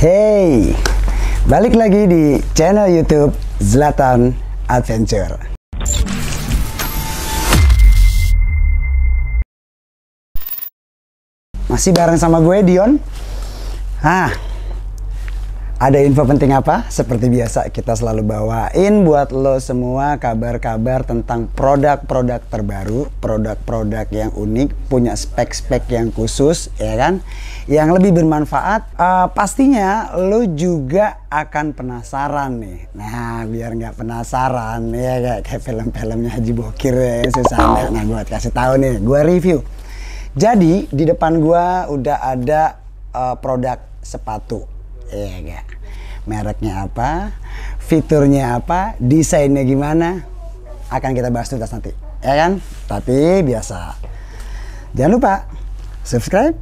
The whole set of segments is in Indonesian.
Hey, balik lagi di channel YouTube Zlatan Adventure. Masih bareng sama gue Dion. Ah, ada info penting apa? Seperti biasa kita selalu bawain buat lo semua kabar-kabar tentang produk-produk terbaru, produk-produk yang unik, punya spek-spek yang khusus, ya kan? Yang lebih bermanfaat, uh, pastinya lo juga akan penasaran nih. Nah, biar nggak penasaran ya kayak, kayak film-filmnya Haji Bokir ya, susah. Nah, gue kasih tahu nih, gue review. Jadi di depan gue udah ada uh, produk sepatu, ya enggak mereknya apa, fiturnya apa, desainnya gimana, akan kita bahas tuntas nanti, ya kan? Tapi biasa. Jangan lupa subscribe,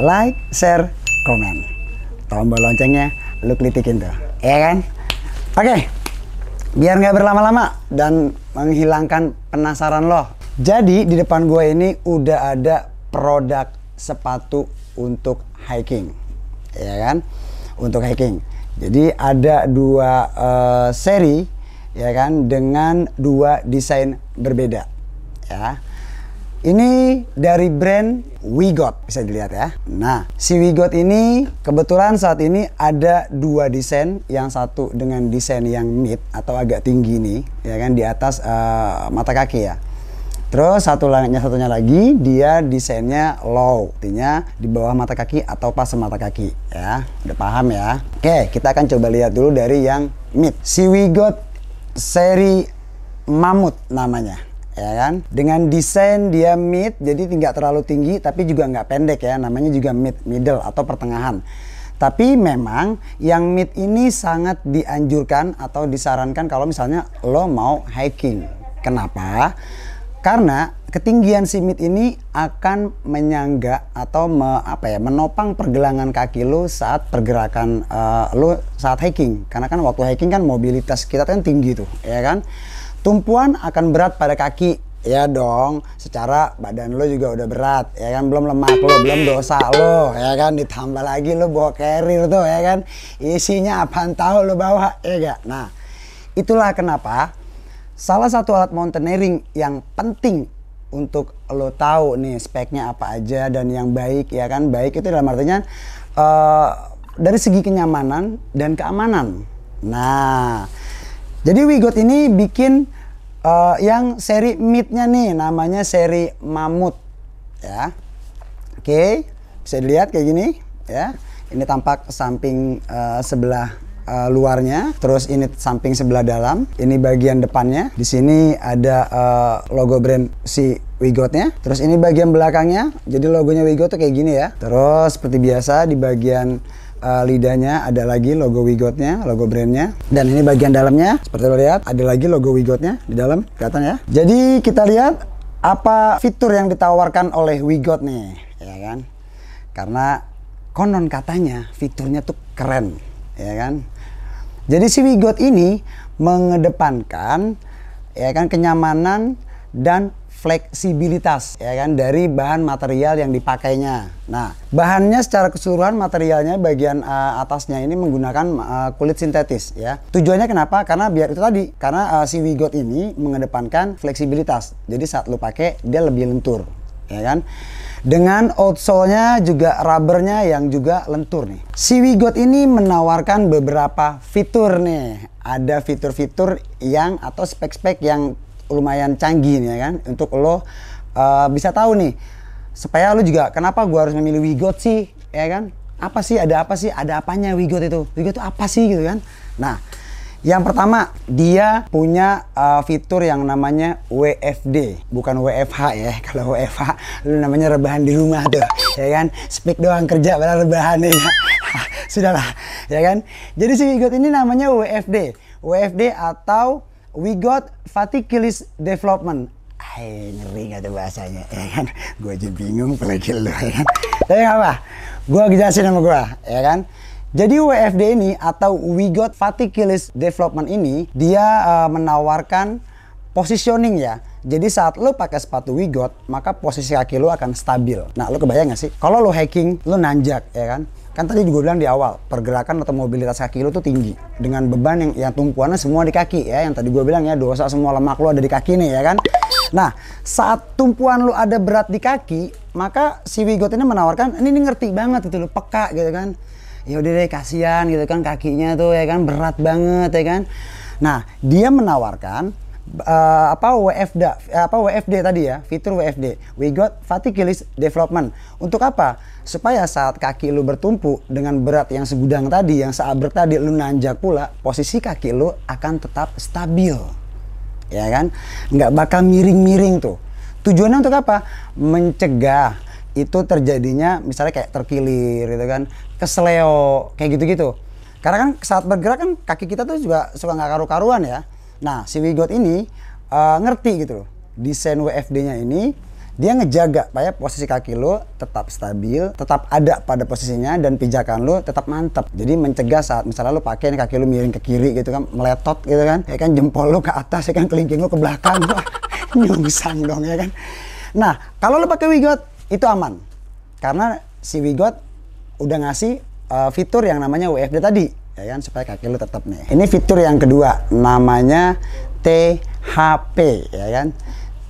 like, share, komen. Tombol loncengnya lu klitikin tuh, ya kan? Oke, okay. biar nggak berlama-lama dan menghilangkan penasaran loh. Jadi di depan gue ini udah ada produk sepatu untuk hiking, ya kan? untuk hiking. Jadi ada dua uh, seri ya kan dengan dua desain berbeda ya. Ini dari brand Wigot bisa dilihat ya. Nah, si Wigot ini kebetulan saat ini ada dua desain, yang satu dengan desain yang mid atau agak tinggi nih, ya kan di atas uh, mata kaki ya. Terus satu langitnya satunya lagi dia desainnya low, artinya di bawah mata kaki atau pas mata kaki ya. Udah paham ya? Oke, kita akan coba lihat dulu dari yang mid. Si Wigot seri Mamut namanya ya kan dengan desain dia mid jadi tidak terlalu tinggi tapi juga nggak pendek ya namanya juga mid middle atau pertengahan tapi memang yang mid ini sangat dianjurkan atau disarankan kalau misalnya lo mau hiking kenapa karena ketinggian simit ini akan menyangga atau me, apa ya menopang pergelangan kaki lo saat pergerakan uh, eh, lo saat hiking. Karena kan waktu hiking kan mobilitas kita kan tinggi tuh, ya kan? Tumpuan akan berat pada kaki ya dong secara badan lo juga udah berat ya kan belum lemak lo belum dosa lo ya kan ditambah lagi lo bawa carrier tuh ya kan isinya apaan tahu lo bawa ya gak nah itulah kenapa Salah satu alat mountaineering yang penting untuk lo tahu nih speknya apa aja dan yang baik ya kan baik itu dalam artinya uh, dari segi kenyamanan dan keamanan. Nah, jadi Wigot ini bikin uh, yang seri midnya nih namanya seri Mamut ya. Oke, bisa dilihat kayak gini ya. Ini tampak samping uh, sebelah uh, luarnya, terus ini samping sebelah dalam, ini bagian depannya. Di sini ada uh, logo brand si Wigotnya, terus ini bagian belakangnya. Jadi logonya Wigot tuh kayak gini ya. Terus seperti biasa di bagian uh, lidahnya ada lagi logo wigotnya, logo brandnya. Dan ini bagian dalamnya, seperti lo lihat, ada lagi logo wigotnya di dalam, kelihatan ya. Jadi kita lihat apa fitur yang ditawarkan oleh wigot nih, ya kan? Karena konon katanya fiturnya tuh keren ya kan jadi si Wigot ini mengedepankan ya kan kenyamanan dan fleksibilitas ya kan dari bahan material yang dipakainya. Nah, bahannya secara keseluruhan materialnya bagian uh, atasnya ini menggunakan uh, kulit sintetis ya. Tujuannya kenapa? Karena biar itu tadi karena uh, si Wigot ini mengedepankan fleksibilitas. Jadi saat lu pakai dia lebih lentur ya kan? Dengan outsole-nya juga rubbernya yang juga lentur nih. Si Wigot ini menawarkan beberapa fitur nih. Ada fitur-fitur yang atau spek-spek yang lumayan canggih nih ya kan untuk lo uh, bisa tahu nih supaya lo juga kenapa gua harus memilih Wigot sih ya kan? Apa sih ada apa sih ada apanya Wigot itu? Wigot itu apa sih gitu kan? Nah, yang pertama, dia punya uh, fitur yang namanya WFD, bukan WFH ya. Kalau WFH lu namanya rebahan di rumah tuh, ya kan? Speak doang kerja bener rebahan ya. Sudahlah, ya kan? Jadi si Wigot ini namanya WFD. WFD atau Wigot Fatikilis Development. Hai, ngeri gak tuh bahasanya, ya kan? Gue aja bingung, apalagi lu, ya kan? Tapi apa? Gue jelasin nama gue, ya kan? Jadi WFD ini atau We Got Fatigueless Development ini dia uh, menawarkan positioning ya. Jadi saat lo pakai sepatu We Got, maka posisi kaki lo akan stabil. Nah, lo kebayang gak sih? Kalau lo hiking, lo nanjak ya kan? Kan tadi juga bilang di awal, pergerakan atau mobilitas kaki lo tuh tinggi. Dengan beban yang, yang tumpuannya semua di kaki ya. Yang tadi gue bilang ya, dosa semua lemak lo ada di kaki nih ya kan? Nah, saat tumpuan lo ada berat di kaki, maka si Wigot ini menawarkan, ini, ini ngerti banget gitu lo peka gitu kan ya udah deh kasihan gitu kan kakinya tuh ya kan berat banget ya kan nah dia menawarkan uh, apa WFD apa WFD tadi ya fitur WFD we got fatigue development untuk apa supaya saat kaki lu bertumpu dengan berat yang segudang tadi yang seabrek tadi lu nanjak pula posisi kaki lu akan tetap stabil ya kan nggak bakal miring-miring tuh tujuannya untuk apa mencegah itu terjadinya misalnya kayak terkilir gitu kan kesleo kayak gitu-gitu karena kan saat bergerak kan kaki kita tuh juga suka nggak karu-karuan ya nah si Wigot ini uh, ngerti gitu loh desain WFD nya ini dia ngejaga supaya posisi kaki lo tetap stabil, tetap ada pada posisinya dan pijakan lo tetap mantap. Jadi mencegah saat misalnya lo pakai kaki lo miring ke kiri gitu kan, meletot gitu kan, ya kan jempol lo ke atas, ya kan kelingking lo ke belakang, nyungsang dong ya kan. Nah, kalau lo pakai wigot, itu aman karena si Wigot udah ngasih uh, fitur yang namanya WFD tadi ya kan supaya kaki lu tetap nih ini fitur yang kedua namanya THP ya kan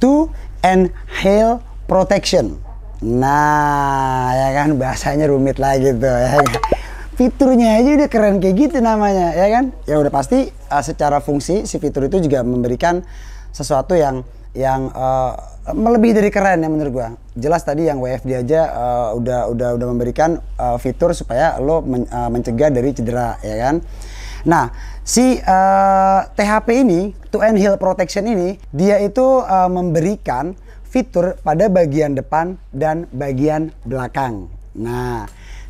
to inhale protection nah ya kan bahasanya rumit lagi tuh ya kan fiturnya aja udah keren kayak gitu namanya ya kan ya udah pasti uh, secara fungsi si fitur itu juga memberikan sesuatu yang yang uh, melebihi dari keren ya menurut gua. Jelas tadi yang WFD aja uh, udah udah udah memberikan uh, fitur supaya lo men, uh, mencegah dari cedera ya kan. Nah, si uh, THP ini, to end heel protection ini, dia itu uh, memberikan fitur pada bagian depan dan bagian belakang. Nah,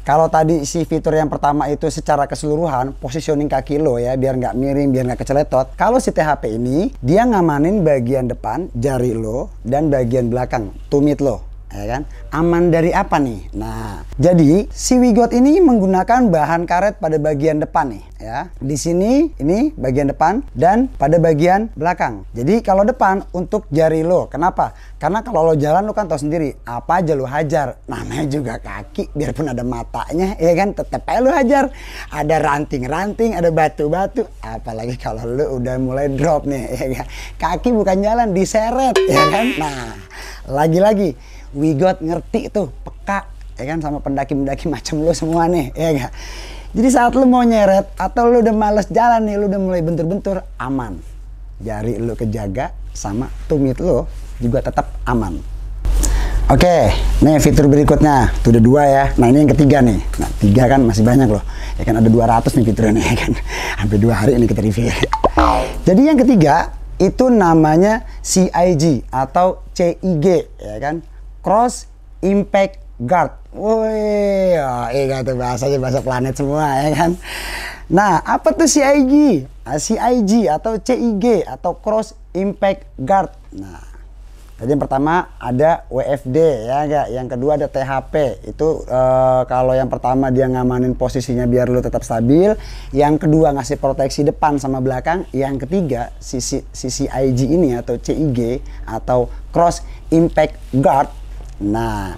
kalau tadi si fitur yang pertama itu secara keseluruhan positioning kaki lo ya biar nggak miring, biar nggak keceletot. Kalau si THP ini dia ngamanin bagian depan jari lo dan bagian belakang tumit lo ya kan? Aman dari apa nih? Nah, jadi si Wigot ini menggunakan bahan karet pada bagian depan nih, ya. Di sini ini bagian depan dan pada bagian belakang. Jadi kalau depan untuk jari lo, kenapa? Karena kalau lo jalan lo kan tahu sendiri, apa aja lo hajar. Namanya juga kaki, biarpun ada matanya, ya kan? Tetep aja lo hajar. Ada ranting-ranting, ada batu-batu. Apalagi kalau lo udah mulai drop nih, ya kan? Kaki bukan jalan, diseret, ya kan? Nah, lagi-lagi We got ngerti tuh peka ya kan sama pendaki-pendaki macam lu semua nih ya gak jadi saat lu mau nyeret atau lu udah males jalan nih lu udah mulai bentur-bentur aman jari lu kejaga sama tumit lu juga tetap aman oke okay, nih fitur berikutnya tuh ada dua ya nah ini yang ketiga nih nah tiga kan masih banyak loh ya kan ada 200 nih fiturnya nih ya kan hampir dua hari ini kita review jadi yang ketiga itu namanya CIG atau CIG ya kan cross impact guard. Woi, oh, iya tuh aja bahasa planet semua ya kan. Nah, apa tuh CIG? CIG ah, atau CIG atau cross impact guard. Nah, jadi yang pertama ada WFD ya enggak, yang kedua ada THP. Itu e, kalau yang pertama dia ngamanin posisinya biar lu tetap stabil, yang kedua ngasih proteksi depan sama belakang, yang ketiga sisi sisi IG ini atau CIG atau cross impact guard Nah,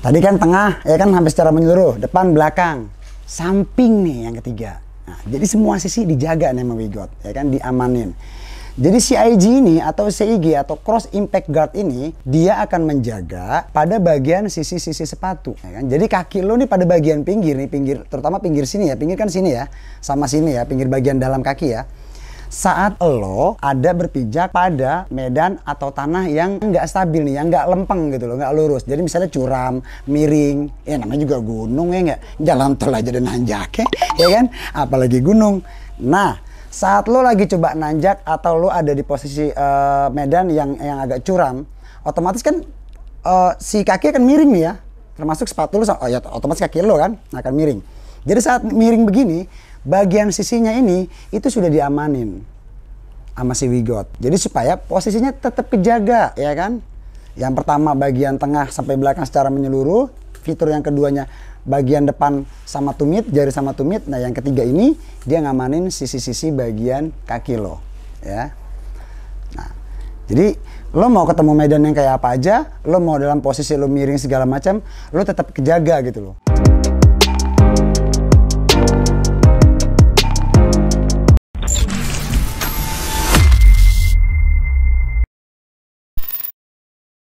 tadi kan tengah ya kan hampir secara menyeluruh, depan, belakang, samping nih yang ketiga. Nah, jadi semua sisi dijaga nih sama Wigot, ya kan diamanin. Jadi CIG ini atau CIG atau cross impact guard ini dia akan menjaga pada bagian sisi-sisi sepatu ya kan. Jadi kaki lo nih pada bagian pinggir nih, pinggir terutama pinggir sini ya, pinggir kan sini ya, sama sini ya, pinggir bagian dalam kaki ya saat lo ada berpijak pada medan atau tanah yang nggak stabil nih, yang nggak lempeng gitu loh, nggak lurus. Jadi misalnya curam, miring, ya namanya juga gunung ya nggak? Jalan tol aja dan nanjak ya, ya kan? Apalagi gunung. Nah, saat lo lagi coba nanjak atau lo ada di posisi uh, medan yang yang agak curam, otomatis kan uh, si kaki akan miring nih ya, termasuk sepatu lo, oh ya otomatis kaki lo kan akan miring. Jadi saat miring begini, bagian sisinya ini itu sudah diamanin sama si Wigot. Jadi supaya posisinya tetap kejaga, ya kan? Yang pertama bagian tengah sampai belakang secara menyeluruh, fitur yang keduanya bagian depan sama tumit, jari sama tumit. Nah, yang ketiga ini dia ngamanin sisi-sisi bagian kaki lo, ya. Nah, jadi lo mau ketemu medan yang kayak apa aja, lo mau dalam posisi lo miring segala macam, lo tetap kejaga gitu loh.